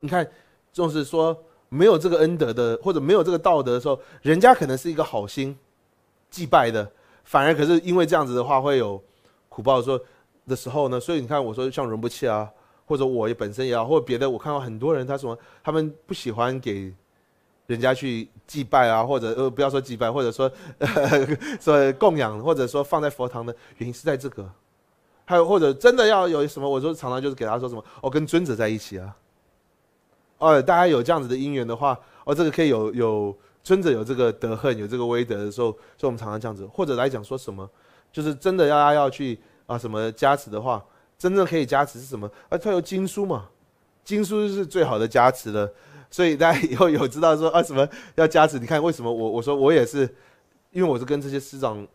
你看，就是说没有这个恩德的，或者没有这个道德的时候，人家可能是一个好心，祭拜的，反而可是因为这样子的话会有苦报。说的时候呢，所以你看我说像容不弃啊，或者我也本身也好，或者别的，我看到很多人他什么，他们不喜欢给人家去祭拜啊，或者呃不要说祭拜，或者说 说供养，或者说放在佛堂的原因是在这个，还有或者真的要有什么，我说常常就是给他说什么，我跟尊者在一起啊。哦，大家有这样子的因缘的话，哦，这个可以有有尊者有这个德恨有这个威德的时候，所以我们常常这样子。或者来讲说什么，就是真的大家要去啊什么加持的话，真正可以加持是什么？啊，它有经书嘛，经书是最好的加持了。所以大家以后有知道说啊什么要加持，你看为什么我我说我也是，因为我是跟这些师长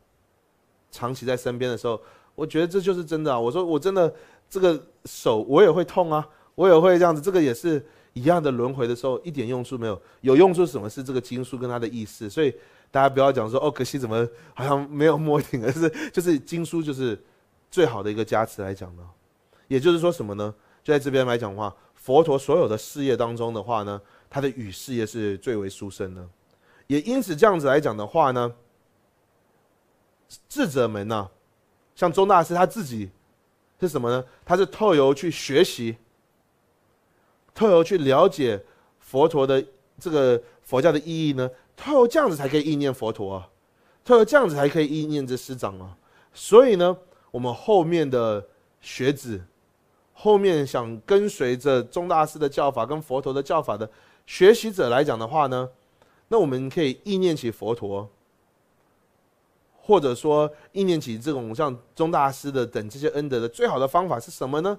长期在身边的时候，我觉得这就是真的啊。我说我真的这个手我也会痛啊，我也会这样子，这个也是。一样的轮回的时候，一点用处没有。有用处什么是这个经书跟他的意思？所以大家不要讲说哦，可惜怎么好像没有摸顶，而是就是经书就是最好的一个加持来讲呢。也就是说什么呢？就在这边来讲的话，佛陀所有的事业当中的话呢，他的语事业是最为殊胜的。也因此这样子来讲的话呢，智者们呢，像中大师他自己是什么呢？他是透由去学习。透过去了解佛陀的这个佛教的意义呢，透过这样子才可以意念佛陀啊，透过这样子才可以意念这师长啊，所以呢，我们后面的学子，后面想跟随着钟大师的教法跟佛陀的教法的，学习者来讲的话呢，那我们可以意念起佛陀，或者说意念起这种像钟大师的等这些恩德的最好的方法是什么呢？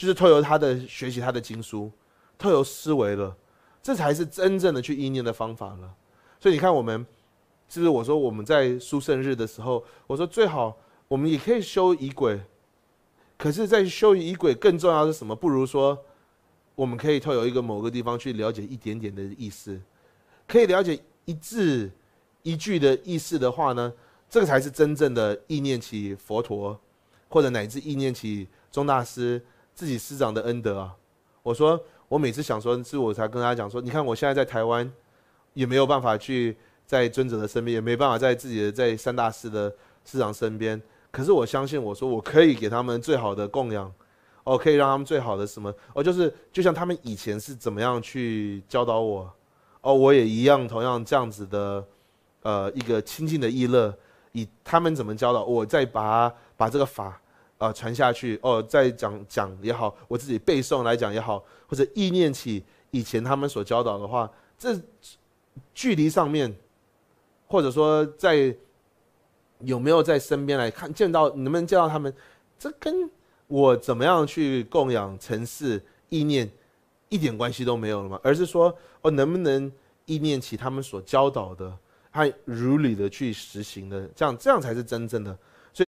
就是透由他的学习，他的经书，透由思维了，这才是真正的去意念的方法了。所以你看，我们是不是我说我们在书圣日的时候，我说最好我们也可以修仪轨，可是，在修仪轨更重要的是什么？不如说，我们可以透由一个某个地方去了解一点点的意思，可以了解一字一句的意思的话呢，这个才是真正的意念起佛陀，或者乃至意念起宗大师。自己师长的恩德啊，我说我每次想说是我才跟大家讲说，你看我现在在台湾，也没有办法去在尊者的身边，也没办法在自己的在三大师的师长身边，可是我相信我说我可以给他们最好的供养，哦，可以让他们最好的什么哦，就是就像他们以前是怎么样去教导我，哦，我也一样同样这样子的，呃，一个亲近的议乐，以他们怎么教导我，再把把这个法。啊，传下去哦，再讲讲也好，我自己背诵来讲也好，或者意念起以前他们所教导的话，这距离上面，或者说在有没有在身边来看见到，能不能见到他们，这跟我怎么样去供养、城市意念，一点关系都没有了吗？而是说，我能不能意念起他们所教导的，还如理的去实行的，这样这样才是真正的。